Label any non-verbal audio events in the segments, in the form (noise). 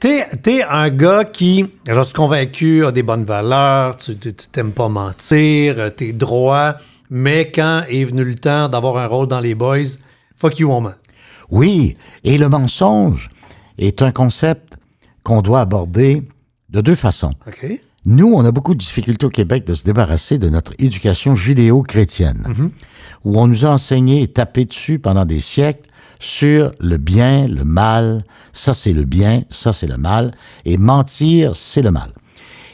T'es es un gars qui, je suis convaincu, a des bonnes valeurs, tu t'aimes pas mentir, euh, t'es droit, mais quand est venu le temps d'avoir un rôle dans les boys, fuck you, woman. Oui, et le mensonge est un concept qu'on doit aborder de deux façons. Nous, on a beaucoup de difficultés au Québec de se débarrasser de notre éducation judéo-chrétienne, mhm. où on nous a enseigné et tapé dessus pendant des siècles sur le bien, le mal, ça c'est le bien, ça c'est le mal, et mentir, c'est le mal.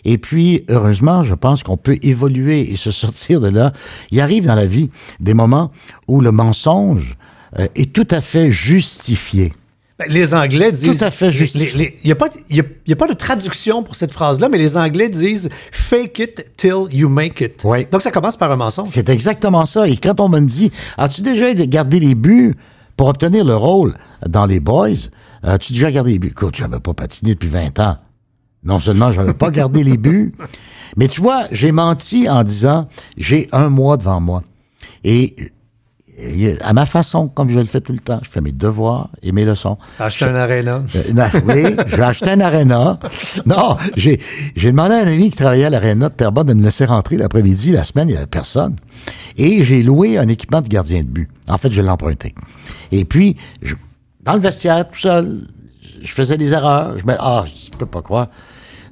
Et puis, heureusement, je pense qu'on peut évoluer et se sortir de là. Il arrive dans la vie des moments où le mensonge euh, est tout à fait justifié. Ben, les Anglais disent. Tout à fait juste. Il n'y a, pas de traduction pour cette phrase-là, mais les Anglais disent fake it till you make it. Donc ça commence par un mensonge. C'est exactement ça. Et quand on me dit As-tu déjà gardé les buts pour obtenir le rôle dans les Boys As-tu déjà gardé les buts Écoute, n'avais pas patiné depuis 20 ans. Non seulement je n'avais pas gardé les buts, (laughs) mais tu vois, j'ai menti en disant j'ai un mois devant moi. Et à ma façon, comme je le fais tout le temps. Je fais mes devoirs et mes leçons. Acheter un aréna. Euh, (laughs) oui, j'ai acheté un aréna. Non, j'ai demandé à un ami qui travaillait à l'aréna de Terrebonne de me laisser rentrer l'après-midi. La semaine, il n'y avait personne. Et j'ai loué un équipement de gardien de but. En fait, je l'ai emprunté. Et puis, dans le vestiaire, tout seul, je faisais des erreurs. Je me ah, je peux pas croire.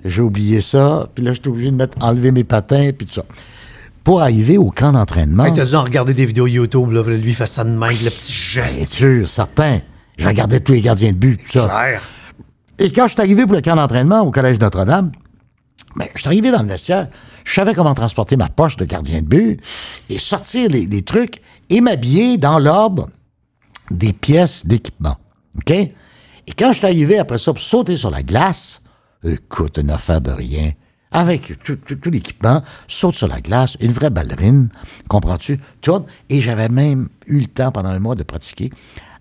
J'ai oublié ça. Puis là, j'étais obligé de mettre, enlever mes patins, puis tout ça pour arriver au camp d'entraînement. Hey, T'as dû en regarder des vidéos YouTube, lui, il fait ça de le petit geste. Bien sûr, certain. Je regardais tous les gardiens de but, tout ça. Et quand je suis arrivé pour le camp d'entraînement au Collège Notre-Dame, ben, je suis arrivé dans le vestiaire, je savais comment transporter ma poche de gardien de but et sortir les, trucs et m'habiller dans l'ordre des pièces d'équipement. OK? Et quand je suis arrivé après ça pour sauter sur la glace, écoute, une affaire de rien avec tout, l'équipement, saute sur la glace, une vraie ballerine, comprends-tu, tourne, et j'avais même eu le temps pendant un mois de pratiquer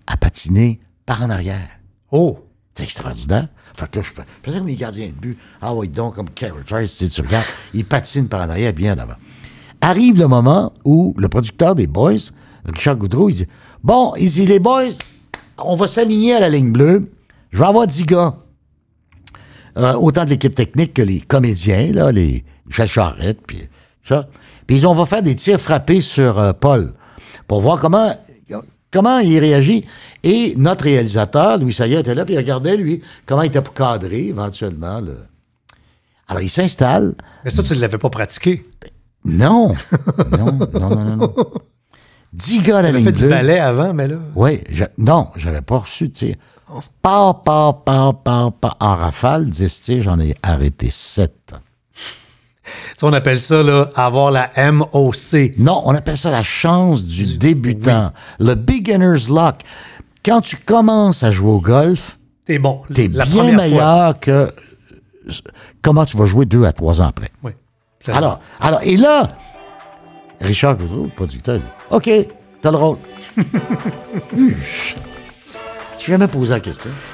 à patiner par en arrière. Oh! C'est extraordinaire. Fait que là, je, faisais comme les gardiens de but. Ah oui, donc, comme Carrot si tu regardes, ils patinent par en arrière, bien en avant. Arrive le moment où le producteur des Boys, Richard Goudreau, il dit Bon, il dit, les Boys, on va s'aligner à la ligne bleue. Je vais avoir 10 gars. Euh, autant de l'équipe technique que les comédiens, là, les Michel Charrette, puis ça. Puis on va faire des tirs frappés sur euh, Paul pour voir comment, comment il réagit. Et notre réalisateur, Louis Sayet, était là, puis il regardait, lui, comment il était pour cadrer éventuellement. Alors, il s'installe. Mais ça, tu ne l'avais pas pratiqué? (laughs) Non. non, non, non, non. Dix gars à la ligne fait du ballet avant, mais là... Oui, je... non, j'avais pas reçu de tir pas En rafale, disent j'en ai arrêté sept. Ça, on appelle ça là, avoir la MOC. Non, on appelle ça la chance du, débutant, le beginner's luck. Quand tu commences à jouer au golf, t'es bon. bien meilleur que comment tu vas jouer deux à trois ans après. Oui. Alors, alors, et là, Richard Goudreau, producteur, dit, OK, t'as le rôle. (laughs) Je vais jamais posé la question.